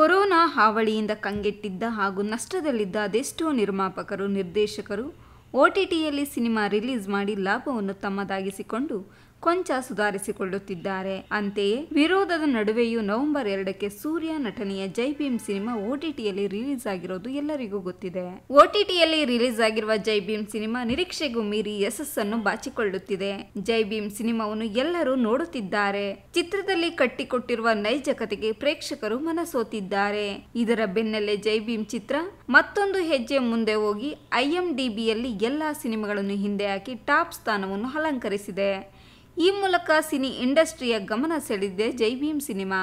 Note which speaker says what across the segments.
Speaker 1: corona ಹಾವಳಿಯಿಂದ ಕಂಗೆಟ್ಟಿದ್ದ ಹಾಗೂ ನಷ್ಟದಲ್ಲಿದ್ದ ಅದೆಷ್ಟೋ ನಿರ್ಮಾಪಕರು ನಿರ್ದೇಶಕರು ಒಟಿಟಿಯಲ್ಲಿ ಸಿನಿಮಾ ರಿಲೀಸ್ ಮಾಡಿ ಲಾಭವನ್ನು ತಮ್ಮದಾಗಿಸಿಕೊಂಡು ಕೊಂಚ ಸುಧಾರಿಸಿಕೊಳ್ಳುತ್ತಿದ್ದಾರೆ ಅಂತೆಯೇ ವಿರೋಧದ ನಡುವೆಯೂ ನವೆಂಬರ್ ಎರಡಕ್ಕೆ ಸೂರ್ಯ ನಟನೆಯ ಜೈ ಭೀಮ್ ಸಿನಿಮಾ ಓಟಿಟಿಯಲ್ಲಿ ರಿಲೀಸ್ ಆಗಿರೋದು ಎಲ್ಲರಿಗೂ ಗೊತ್ತಿದೆ ಓಟಿಟಿಯಲ್ಲಿ ರಿಲೀಸ್ ಆಗಿರುವ ಜೈ ಭೀಮ್ ಸಿನಿಮಾ ನಿರೀಕ್ಷೆಗೂ ಮೀರಿ ಯಶಸ್ಸನ್ನು ಬಾಚಿಕೊಳ್ಳುತ್ತಿದೆ ಜೈ ಭೀಮ್ ಸಿನಿಮಾವನ್ನು ಎಲ್ಲರೂ ನೋಡುತ್ತಿದ್ದಾರೆ ಚಿತ್ರದಲ್ಲಿ ಕಟ್ಟಿಕೊಟ್ಟಿರುವ ನೈಜ ಕಥೆಗೆ ಪ್ರೇಕ್ಷಕರು ಮನಸೋತಿದ್ದಾರೆ ಇದರ ಬೆನ್ನಲ್ಲೇ ಜೈ ಭೀಮ್ ಚಿತ್ರ ಮತ್ತೊಂದು ಹೆಜ್ಜೆ ಮುಂದೆ ಹೋಗಿ ಐಎಂಡಿಬಿಯಲ್ಲಿ ಎಲ್ಲಾ ಸಿನಿಮಾಗಳನ್ನು ಹಿಂದೆ ಹಾಕಿ ಟಾಪ್ ಸ್ಥಾನವನ್ನು ಅಲಂಕರಿಸಿದೆ ಈ ಮೂಲಕ ಸಿನಿ ಇಂಡಸ್ಟ್ರಿಯ ಗಮನ ಸೆಳೆದಿದೆ ಜೈ ಭೀಮ್ ಸಿನಿಮಾ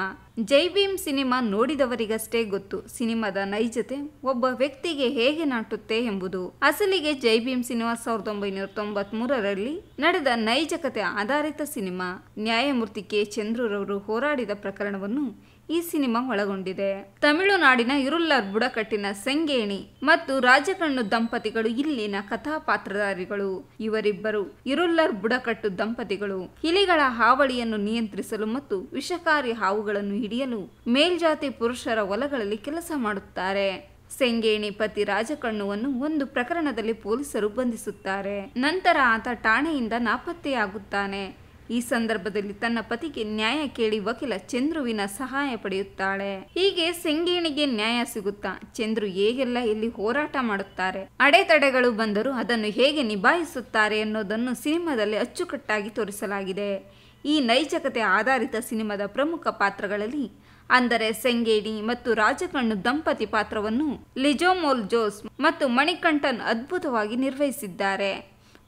Speaker 1: ಜೈ ಭೀಮ್ ಸಿನಿಮಾ ನೋಡಿದವರಿಗಷ್ಟೇ ಗೊತ್ತು ಸಿನಿಮಾದ ನೈಜತೆ ಒಬ್ಬ ವ್ಯಕ್ತಿಗೆ ಹೇಗೆ ನಾಟುತ್ತೆ ಎಂಬುದು ಅಸಲಿಗೆ ಜೈ ಭೀಮ್ ಸಿನಿಮಾ ಸಾವಿರದ ಒಂಬೈನೂರ ತೊಂಬತ್ ಮೂರರಲ್ಲಿ ನಡೆದ ನೈಜ ಕತೆ ಆಧಾರಿತ ಸಿನಿಮಾ ನ್ಯಾಯಮೂರ್ತಿ ಕೆ ಚಂದ್ರರವರು ಹೋರಾಡಿದ ಪ್ರಕರಣವನ್ನು ಈ ಸಿನಿಮಾ ಒಳಗೊಂಡಿದೆ ತಮಿಳುನಾಡಿನ ಇರುಲ್ಲರ್ ಬುಡಕಟ್ಟಿನ ಸಂಗೇಣಿ ಮತ್ತು ರಾಜಕಣ್ಣು ದಂಪತಿಗಳು ಇಲ್ಲಿನ ಕಥಾಪಾತ್ರಧಾರಿಗಳು ಇವರಿಬ್ಬರು ಇರುಲ್ಲರ್ ಬುಡಕಟ್ಟು ದಂಪತಿಗಳು ಇಲಿಗಳ ಹಾವಳಿಯನ್ನು ನಿಯಂತ್ರಿಸಲು ಮತ್ತು ವಿಷಕಾರಿ ಹಾವುಗಳನ್ನು ಹಿಡಿಯಲು ಮೇಲ್ಜಾತಿ ಪುರುಷರ ಒಲಗಳಲ್ಲಿ ಕೆಲಸ ಮಾಡುತ್ತಾರೆ ಸೆಂಗೇಣಿ ಪತಿ ರಾಜಕಣ್ಣುವನ್ನು ಒಂದು ಪ್ರಕರಣದಲ್ಲಿ ಪೊಲೀಸರು ಬಂಧಿಸುತ್ತಾರೆ ನಂತರ ಆತ ಠಾಣೆಯಿಂದ ನಾಪತ್ತೆಯಾಗುತ್ತಾನೆ ಈ ಸಂದರ್ಭದಲ್ಲಿ ತನ್ನ ಪತಿಗೆ ನ್ಯಾಯ ಕೇಳಿ ವಕೀಲ ಚಂದ್ರುವಿನ ಸಹಾಯ ಪಡೆಯುತ್ತಾಳೆ ಹೀಗೆ ಸಿಂಗೇಣಿಗೆ ನ್ಯಾಯ ಸಿಗುತ್ತಾ ಚಂದ್ರು ಹೇಗೆಲ್ಲ ಇಲ್ಲಿ ಹೋರಾಟ ಮಾಡುತ್ತಾರೆ ಅಡೆತಡೆಗಳು ಬಂದರೂ ಅದನ್ನು ಹೇಗೆ ನಿಭಾಯಿಸುತ್ತಾರೆ ಅನ್ನೋದನ್ನು ಸಿನಿಮಾದಲ್ಲಿ ಅಚ್ಚುಕಟ್ಟಾಗಿ ತೋರಿಸಲಾಗಿದೆ ಈ ನೈಜಕತೆ ಆಧಾರಿತ ಸಿನಿಮಾದ ಪ್ರಮುಖ ಪಾತ್ರಗಳಲ್ಲಿ ಅಂದರೆ ಸೆಂಗೇಡಿ ಮತ್ತು ರಾಜಕಣ್ಣು ದಂಪತಿ ಪಾತ್ರವನ್ನು ಲಿಜೋಮೋಲ್ ಜೋಸ್ ಮತ್ತು ಮಣಿಕಂಠನ್ ಅದ್ಭುತವಾಗಿ ನಿರ್ವಹಿಸಿದ್ದಾರೆ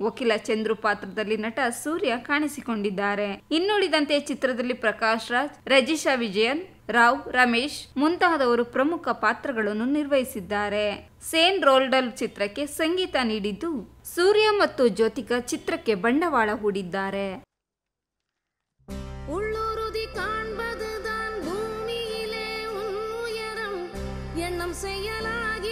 Speaker 1: ವಕೀಲ ಚಂದ್ರು ಪಾತ್ರದಲ್ಲಿ ನಟ ಸೂರ್ಯ ಕಾಣಿಸಿಕೊಂಡಿದ್ದಾರೆ ಇನ್ನುಳಿದಂತೆ ಚಿತ್ರದಲ್ಲಿ ಪ್ರಕಾಶ್ ರಾಜ್ ರಜಿಶಾ ವಿಜಯನ್ ರಾವ್ ರಮೇಶ್ ಮುಂತಾದವರು ಪ್ರಮುಖ ಪಾತ್ರಗಳನ್ನು ನಿರ್ವಹಿಸಿದ್ದಾರೆ ಸೇನ್ ರೋಲ್ಡಲ್ ಚಿತ್ರಕ್ಕೆ ಸಂಗೀತ ನೀಡಿದ್ದು ಸೂರ್ಯ ಮತ್ತು ಜ್ಯೋತಿಕಾ ಚಿತ್ರಕ್ಕೆ ಬಂಡವಾಳ ಹೂಡಿದ್ದಾರೆ பயணம் செய்யலாகி